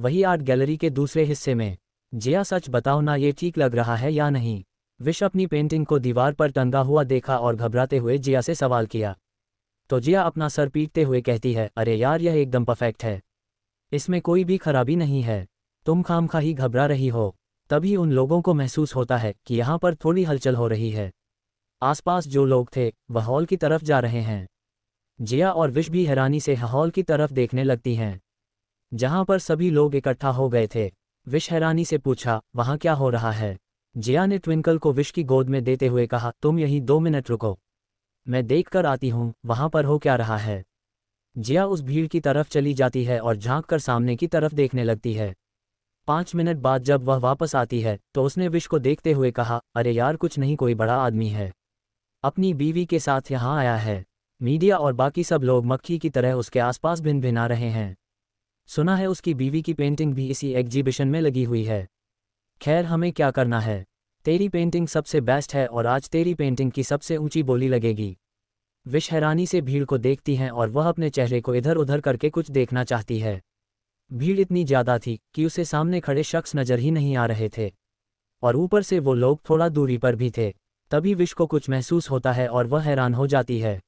वही आर्ट गैलरी के दूसरे हिस्से में जिया सच बताओ ना ये ठीक लग रहा है या नहीं विश अपनी पेंटिंग को दीवार पर टंगा हुआ देखा और घबराते हुए जिया से सवाल किया तो जिया अपना सर पीटते हुए कहती है अरे यार यह एकदम परफेक्ट है इसमें कोई भी खराबी नहीं है तुम खामखा ही घबरा रही हो तभी उन लोगों को महसूस होता है कि यहाँ पर थोड़ी हलचल हो रही है आसपास जो लोग थे वह हॉल की तरफ जा रहे हैं जिया और विश भी हैरानी से हॉल की तरफ देखने लगती हैं जहां पर सभी लोग इकट्ठा हो गए थे विश हैरानी से पूछा वहाँ क्या हो रहा है जिया ने ट्विंकल को विश की गोद में देते हुए कहा तुम यहीं दो मिनट रुको मैं देखकर आती हूँ वहां पर हो क्या रहा है जिया उस भीड़ की तरफ चली जाती है और झांक कर सामने की तरफ देखने लगती है पाँच मिनट बाद जब वह वापस आती है तो उसने विश को देखते हुए कहा अरे यार कुछ नहीं कोई बड़ा आदमी है अपनी बीवी के साथ यहाँ आया है मीडिया और बाकी सब लोग मक्खी की तरह उसके आसपास भिन भिना रहे हैं सुना है उसकी बीवी की पेंटिंग भी इसी एग्जीबिशन में लगी हुई है खैर हमें क्या करना है तेरी पेंटिंग सबसे बेस्ट है और आज तेरी पेंटिंग की सबसे ऊंची बोली लगेगी विश हैरानी से भीड़ को देखती हैं और वह अपने चेहरे को इधर उधर करके कुछ देखना चाहती है भीड़ इतनी ज्यादा थी कि उसे सामने खड़े शख्स नजर ही नहीं आ रहे थे और ऊपर से वो लोग थोड़ा दूरी पर भी थे तभी विश को कुछ महसूस होता है और वह हैरान हो जाती है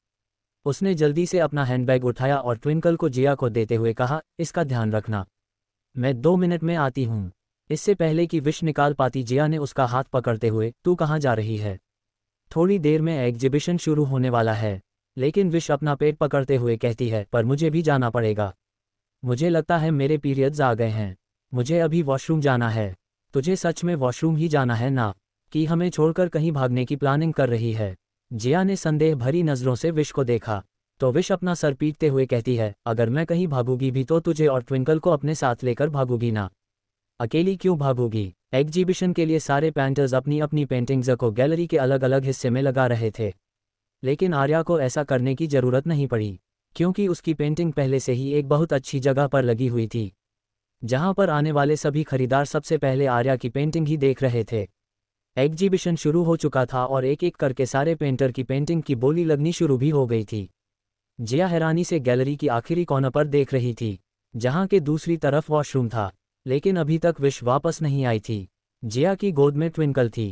उसने जल्दी से अपना हैंडबैग उठाया और ट्विंकल को जिया को देते हुए कहा इसका ध्यान रखना मैं दो मिनट में आती हूँ इससे पहले कि विष निकाल पाती जिया ने उसका हाथ पकड़ते हुए तू कहाँ जा रही है थोड़ी देर में एग्जिबिशन शुरू होने वाला है लेकिन विश अपना पेट पकड़ते हुए कहती है पर मुझे भी जाना पड़ेगा मुझे लगता है मेरे पीरियड्स आ गए हैं मुझे अभी वॉशरूम जाना है तुझे सच में वॉशरूम ही जाना है ना कि हमें छोड़कर कहीं भागने की प्लानिंग कर रही है जिया ने संदेह भरी नज़रों से विश को देखा तो विश अपना सर पीटते हुए कहती है अगर मैं कहीं भागूंगी भी तो तुझे और ट्विंकल को अपने साथ लेकर भागूंगी ना अकेली क्यों भागोगी एग्जीबिशन के लिए सारे पेंटर्स अपनी अपनी पेंटिंग्स को गैलरी के अलग अलग हिस्से में लगा रहे थे लेकिन आर्या को ऐसा करने की जरूरत नहीं पड़ी क्योंकि उसकी पेंटिंग पहले से ही एक बहुत अच्छी जगह पर लगी हुई थी जहां पर आने वाले सभी खरीदार सबसे पहले आर्या की पेंटिंग ही देख रहे थे एग्जीबिशन शुरू हो चुका था और एक एक करके सारे पेंटर की पेंटिंग की बोली लगनी शुरू भी हो गई थी जिया हैरानी से गैलरी की आखिरी कोना पर देख रही थी जहां के दूसरी तरफ वॉशरूम था लेकिन अभी तक विश वापस नहीं आई थी जिया की गोद में ट्विंकल थी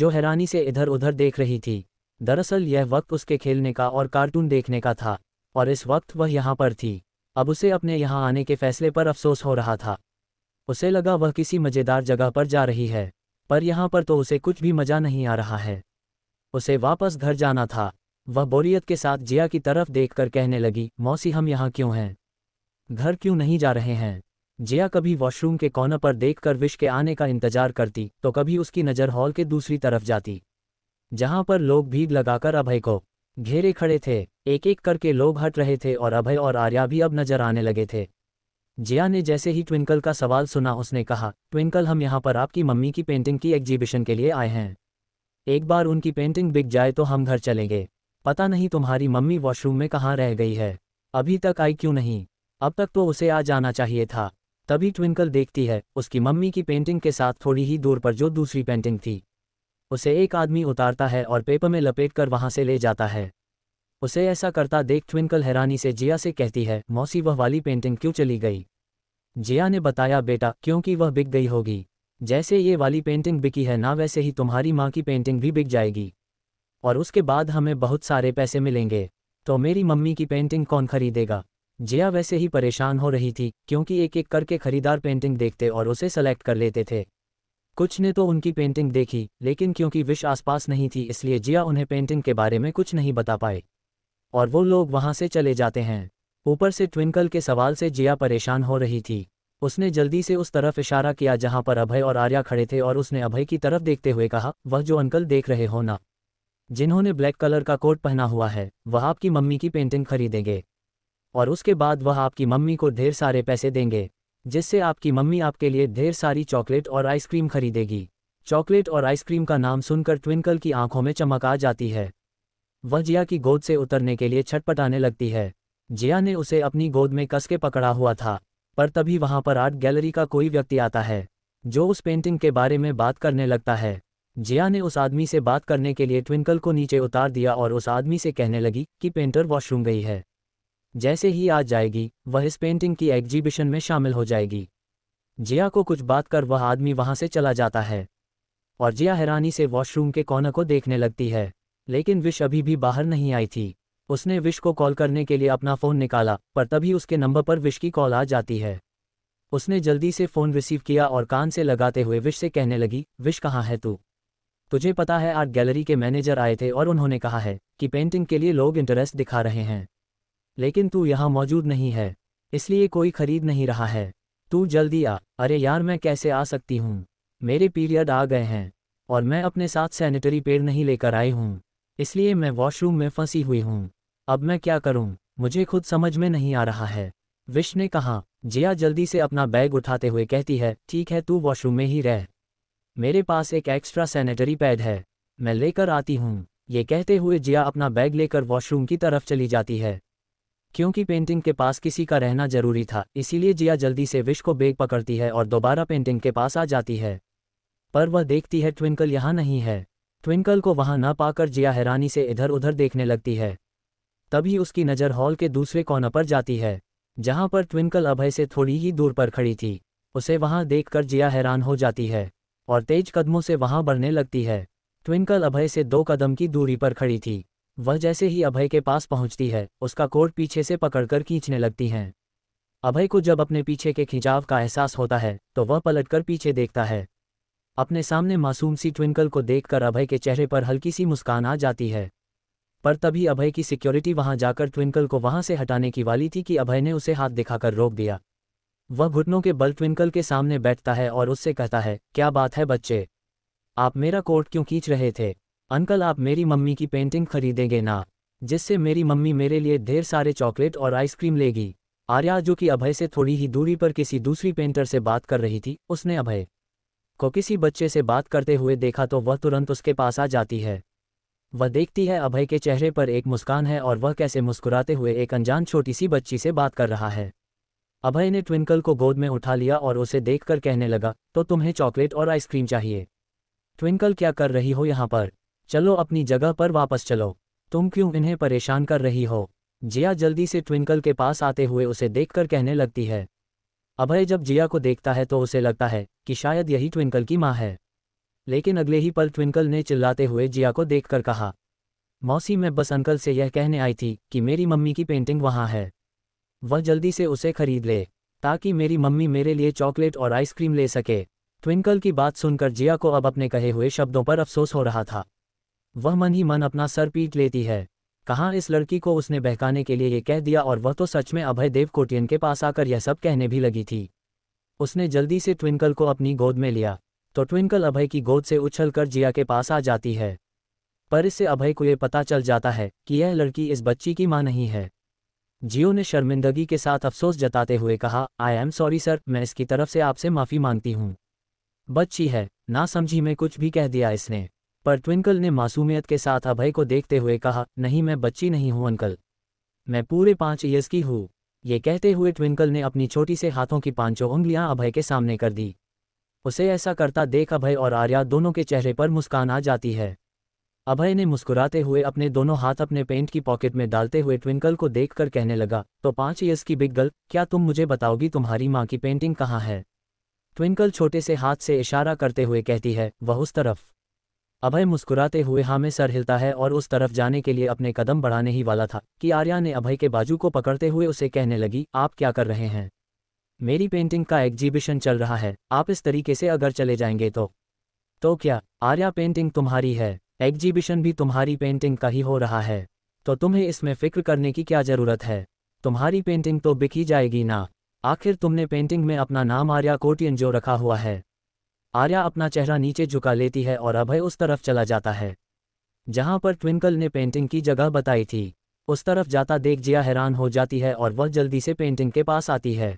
जो हैरानी से इधर उधर देख रही थी दरअसल यह वक्त उसके खेलने का और कार्टून देखने का था और इस वक्त वह यहाँ पर थी अब उसे अपने यहाँ आने के फैसले पर अफसोस हो रहा था उसे लगा वह किसी मज़ेदार जगह पर जा रही है पर यहाँ पर तो उसे कुछ भी मज़ा नहीं आ रहा है उसे वापस घर जाना था वह बोरियत के साथ जिया की तरफ देखकर कहने लगी मौसी हम यहाँ क्यों हैं घर क्यों नहीं जा रहे हैं जिया कभी वॉशरूम के कोने पर देखकर विश के आने का इंतजार करती तो कभी उसकी नज़र हॉल के दूसरी तरफ जाती जहां पर लोग भीड़ लगाकर अभय को घेरे खड़े थे एक एक करके लोग हट रहे थे और अभय और आर्या भी अब नजर आने लगे थे जिया ने जैसे ही ट्विंकल का सवाल सुना उसने कहा ट्विंकल हम यहाँ पर आपकी मम्मी की पेंटिंग की एग्जीबिशन के लिए आए हैं एक बार उनकी पेंटिंग बिक जाए तो हम घर चलेंगे पता नहीं तुम्हारी मम्मी वॉशरूम में कहाँ रह गई है अभी तक आई क्यों नहीं अब तक तो उसे आ जाना चाहिए था तभी ट्विंकल देखती है उसकी मम्मी की पेंटिंग के साथ थोड़ी ही दूर पर जो दूसरी पेंटिंग थी उसे एक आदमी उतारता है और पेपर में लपेट कर वहां से ले जाता है उसे ऐसा करता देख ट्विंकल हैरानी से जिया से कहती है मौसी वह वाली पेंटिंग क्यों चली गई जिया ने बताया बेटा क्योंकि वह बिक गई होगी जैसे ये वाली पेंटिंग बिकी है ना वैसे ही तुम्हारी माँ की पेंटिंग भी बिक जाएगी और उसके बाद हमें बहुत सारे पैसे मिलेंगे तो मेरी मम्मी की पेंटिंग कौन खरीदेगा जिया वैसे ही परेशान हो रही थी क्योंकि एक एक करके खरीदार पेंटिंग देखते और उसे सेलेक्ट कर लेते थे कुछ ने तो उनकी पेंटिंग देखी लेकिन क्योंकि विश आसपास नहीं थी इसलिए जिया उन्हें पेंटिंग के बारे में कुछ नहीं बता पाए और वो लोग वहां से चले जाते हैं ऊपर से ट्विंकल के सवाल से जिया परेशान हो रही थी उसने जल्दी से उस तरफ इशारा किया जहाँ पर अभय और आर्या खड़े थे और उसने अभय की तरफ देखते हुए कहा वह जो अंकल देख रहे हो ना जिन्होंने ब्लैक कलर का कोट पहना हुआ है वह आपकी मम्मी की पेंटिंग खरीदेंगे और उसके बाद वह आपकी मम्मी को ढेर सारे पैसे देंगे जिससे आपकी मम्मी आपके लिए ढेर सारी चॉकलेट और आइसक्रीम खरीदेगी चॉकलेट और आइसक्रीम का नाम सुनकर ट्विंकल की आंखों में चमक आ जाती है वह जिया की गोद से उतरने के लिए छटपटाने लगती है जिया ने उसे अपनी गोद में कसके पकड़ा हुआ था पर तभी वहां पर आर्ट गैलरी का कोई व्यक्ति आता है जो उस पेंटिंग के बारे में बात करने लगता है जिया ने उस आदमी से बात करने के लिए ट्विंकल को नीचे उतार दिया और उस आदमी से कहने लगी कि पेंटर वॉशरूम गई है जैसे ही आ जाएगी वह इस पेंटिंग की एग्जीबिशन में शामिल हो जाएगी जिया को कुछ बात कर वह आदमी वहां से चला जाता है और जिया हैरानी से वॉशरूम के कोने को देखने लगती है लेकिन विश अभी भी बाहर नहीं आई थी उसने विश को कॉल करने के लिए अपना फ़ोन निकाला पर तभी उसके नंबर पर विश की कॉल आ जाती है उसने जल्दी से फ़ोन रिसीव किया और कान से लगाते हुए विश से कहने लगी विश कहाँ है तू तुझे पता है आर्ट गैलरी के मैनेजर आए थे और उन्होंने कहा है कि पेंटिंग के लिए लोग इंटरेस्ट दिखा रहे हैं लेकिन तू यहाँ मौजूद नहीं है इसलिए कोई खरीद नहीं रहा है तू जल्दी आ अरे यार मैं कैसे आ सकती हूँ मेरे पीरियड आ गए हैं और मैं अपने साथ सैनिटरी पेड़ नहीं लेकर आई हूँ इसलिए मैं वॉशरूम में फंसी हुई हूँ अब मैं क्या करूँ मुझे खुद समझ में नहीं आ रहा है विश ने कहा जिया जल्दी से अपना बैग उठाते हुए कहती है ठीक है तू वॉशरूम में ही रह मेरे पास एक एक्स्ट्रा सैनिटरी पैड है मैं लेकर आती हूँ ये कहते हुए जिया अपना बैग लेकर वॉशरूम की तरफ चली जाती है क्योंकि पेंटिंग के पास किसी का रहना जरूरी था इसीलिए जिया जल्दी से विश को बेग पकड़ती है और दोबारा पेंटिंग के पास आ जाती है पर वह देखती है ट्विंकल यहाँ नहीं है ट्विंकल को वहां न पाकर जिया हैरानी से इधर उधर देखने लगती है तभी उसकी नज़र हॉल के दूसरे कोने पर जाती है जहां पर ट्विंकल अभय से थोड़ी ही दूर पर खड़ी थी उसे वहां देखकर जिया हैरान हो जाती है और तेज कदमों से वहां बढ़ने लगती है ट्विंकल अभय से दो कदम की दूरी पर खड़ी थी वह जैसे ही अभय के पास पहुंचती है उसका कोट पीछे से पकड़कर खींचने लगती हैं अभय को जब अपने पीछे के खिंचाव का एहसास होता है तो वह पलटकर पीछे देखता है अपने सामने मासूम सी ट्विंकल को देखकर अभय के चेहरे पर हल्की सी मुस्कान आ जाती है पर तभी अभय की सिक्योरिटी वहां जाकर ट्विंकल को वहां से हटाने की वाली थी कि अभय ने उसे हाथ दिखाकर रोक दिया वह घुटनों के बल ट्विंकल के सामने बैठता है और उससे कहता है क्या बात है बच्चे आप मेरा कोट क्यों खींच रहे थे अंकल आप मेरी मम्मी की पेंटिंग खरीदेंगे ना जिससे मेरी मम्मी मेरे लिए ढेर सारे चॉकलेट और आइसक्रीम लेगी आर्या जो कि अभय से थोड़ी ही दूरी पर किसी दूसरी पेंटर से बात कर रही थी उसने अभय को किसी बच्चे से बात करते हुए देखा तो वह तुरंत उसके पास आ जाती है वह देखती है अभय के चेहरे पर एक मुस्कान है और वह कैसे मुस्कुराते हुए एक अनजान छोटी सी बच्ची से बात कर रहा है अभय ने ट्विंकल को गोद में उठा लिया और उसे देखकर कहने लगा तो तुम्हें चॉकलेट और आइसक्रीम चाहिए ट्विंकल क्या कर रही हो यहाँ पर चलो अपनी जगह पर वापस चलो तुम क्यों इन्हें परेशान कर रही हो जिया जल्दी से ट्विंकल के पास आते हुए उसे देखकर कहने लगती है अभय जब जिया को देखता है तो उसे लगता है कि शायद यही ट्विंकल की माँ है लेकिन अगले ही पल ट्विंकल ने चिल्लाते हुए जिया को देखकर कहा मौसी मैं बस अंकल से यह कहने आई थी कि मेरी मम्मी की पेंटिंग वहाँ है वह जल्दी से उसे खरीद ले ताकि मेरी मम्मी मेरे लिए चॉकलेट और आइसक्रीम ले सके ट्विंकल की बात सुनकर जिया को अब अपने कहे हुए शब्दों पर अफसोस हो रहा था वह मन ही मन अपना सर पीट लेती है कहाँ इस लड़की को उसने बहकाने के लिए ये कह दिया और वह तो सच में अभय देव कोटियन के पास आकर यह सब कहने भी लगी थी उसने जल्दी से ट्विंकल को अपनी गोद में लिया तो ट्विंकल अभय की गोद से कर जिया के पास आ जाती है पर इससे अभय को यह पता चल जाता है कि यह लड़की इस बच्ची की मां नहीं है जियो ने शर्मिंदगी के साथ अफसोस जताते हुए कहा आई एम सॉरी सर मैं इसकी तरफ से आपसे माफ़ी मांगती हूँ बच्ची है ना समझी में कुछ भी कह दिया इसने पर ट्विंकल ने मासूमियत के साथ अभय को देखते हुए कहा नहीं मैं बच्ची नहीं हूं अंकल मैं पूरे पांच ईयर्स की हूं ये कहते हुए ट्विंकल ने अपनी छोटी से हाथों की पांचों उंगलियां अभय के सामने कर दी उसे ऐसा करता देख अभय और आर्या दोनों के चेहरे पर मुस्कान आ जाती है अभय ने मुस्कुराते हुए अपने दोनों हाथ अपने पेंट की पॉकेट में डालते हुए ट्विंकल को देखकर कहने लगा तो पांच ईयर्स की बिग गर्ल क्या तुम मुझे बताओगी तुम्हारी माँ की पेंटिंग कहाँ है ट्विंकल छोटे से हाथ से इशारा करते हुए कहती है वह उस तरफ अभय मुस्कुराते हुए हाँ में सर हिलता है और उस तरफ जाने के लिए अपने कदम बढ़ाने ही वाला था कि आर्या ने अभय के बाजू को पकड़ते हुए उसे कहने लगी आप क्या कर रहे हैं मेरी पेंटिंग का एग्जीबिशन चल रहा है आप इस तरीके से अगर चले जाएंगे तो तो क्या आर्या पेंटिंग तुम्हारी है एग्जीबिशन भी तुम्हारी पेंटिंग का ही हो रहा है तो तुम्हें इसमें फिक्र करने की क्या ज़रूरत है तुम्हारी पेंटिंग तो बिकी जाएगी ना आखिर तुमने पेंटिंग में अपना नाम आर्या कोटियन जो रखा हुआ है आर्या अपना चेहरा नीचे झुका लेती है और अभय उस तरफ चला जाता है जहां पर ट्विंकल ने पेंटिंग की जगह बताई थी उस तरफ जाता देख जिया हैरान हो जाती है और वह जल्दी से पेंटिंग के पास आती है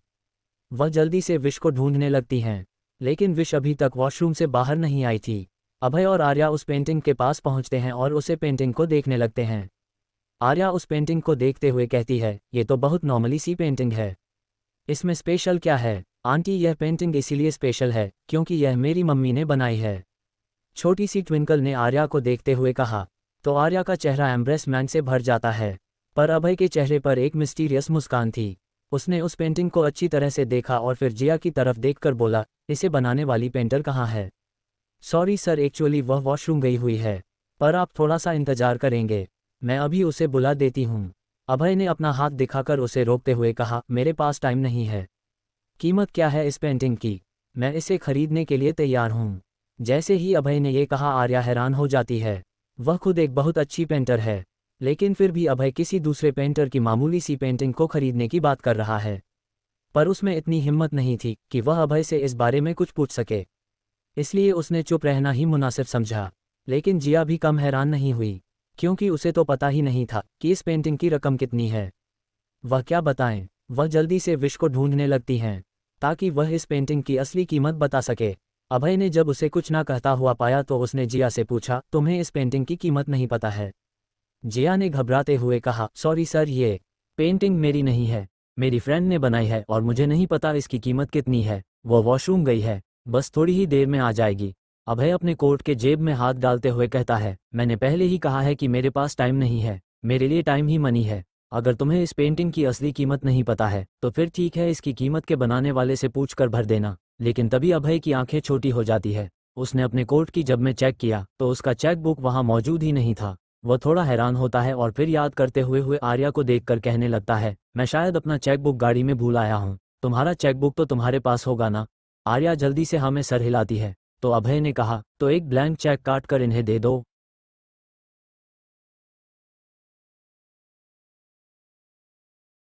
वह जल्दी से विश को ढूंढने लगती हैं लेकिन विश अभी तक वॉशरूम से बाहर नहीं आई थी अभय और आर्या उस पेंटिंग के पास पहुंचते हैं और उसे पेंटिंग को देखने लगते हैं आर्या उस पेंटिंग को देखते हुए कहती है ये तो बहुत नॉर्मली सी पेंटिंग है इसमें स्पेशल क्या है आंटी यह पेंटिंग इसीलिए स्पेशल है क्योंकि यह मेरी मम्मी ने बनाई है छोटी सी ट्विंकल ने आर्या को देखते हुए कहा तो आर्या का चेहरा एम्ब्रेस मैन से भर जाता है पर अभय के चेहरे पर एक मिस्टीरियस मुस्कान थी उसने उस पेंटिंग को अच्छी तरह से देखा और फिर जिया की तरफ देखकर बोला इसे बनाने वाली पेंटर कहाँ है सॉरी सर एक्चुअली वह वॉशरूम गई हुई है पर आप थोड़ा सा इंतजार करेंगे मैं अभी उसे बुला देती हूँ अभय ने अपना हाथ दिखाकर उसे रोकते हुए कहा मेरे पास टाइम नहीं है कीमत क्या है इस पेंटिंग की मैं इसे खरीदने के लिए तैयार हूं जैसे ही अभय ने ये कहा आर्या हैरान हो जाती है वह खुद एक बहुत अच्छी पेंटर है लेकिन फिर भी अभय किसी दूसरे पेंटर की मामूली सी पेंटिंग को खरीदने की बात कर रहा है पर उसमें इतनी हिम्मत नहीं थी कि वह अभय से इस बारे में कुछ पूछ सके इसलिए उसने चुप रहना ही मुनासिब समझा लेकिन जिया भी कम हैरान नहीं हुई क्योंकि उसे तो पता ही नहीं था कि इस पेंटिंग की रकम कितनी है वह क्या बताएं वह जल्दी से विश को ढूंढने लगती हैं ताकि वह इस पेंटिंग की असली कीमत बता सके अभय ने जब उसे कुछ ना कहता हुआ पाया तो उसने जिया से पूछा तुम्हें इस पेंटिंग की कीमत नहीं पता है जिया ने घबराते हुए कहा सॉरी सर ये पेंटिंग मेरी नहीं है मेरी फ्रेंड ने बनाई है और मुझे नहीं पता इसकी कीमत कितनी है वो वॉशरूम गई है बस थोड़ी ही देर में आ जाएगी अभय अपने कोट के जेब में हाथ डालते हुए कहता है मैंने पहले ही कहा है कि मेरे पास टाइम नहीं है मेरे लिए टाइम ही मनी है अगर तुम्हें इस पेंटिंग की असली कीमत नहीं पता है तो फिर ठीक है इसकी कीमत के बनाने वाले से पूछ कर भर देना लेकिन तभी अभय की आंखें छोटी हो जाती है उसने अपने कोर्ट की जब में चेक किया तो उसका चेक बुक वहाँ मौजूद ही नहीं था वह थोड़ा हैरान होता है और फिर याद करते हुए हुए आर्या को देखकर कहने लगता है मैं शायद अपना चेकबुक गाड़ी में भूल आया हूँ तुम्हारा चेकबुक तो तुम्हारे पास होगा ना आर्या जल्दी से हमें सर हिलाती है तो अभय ने कहा तो एक ब्लैंक चेक काट कर इन्हें दे दो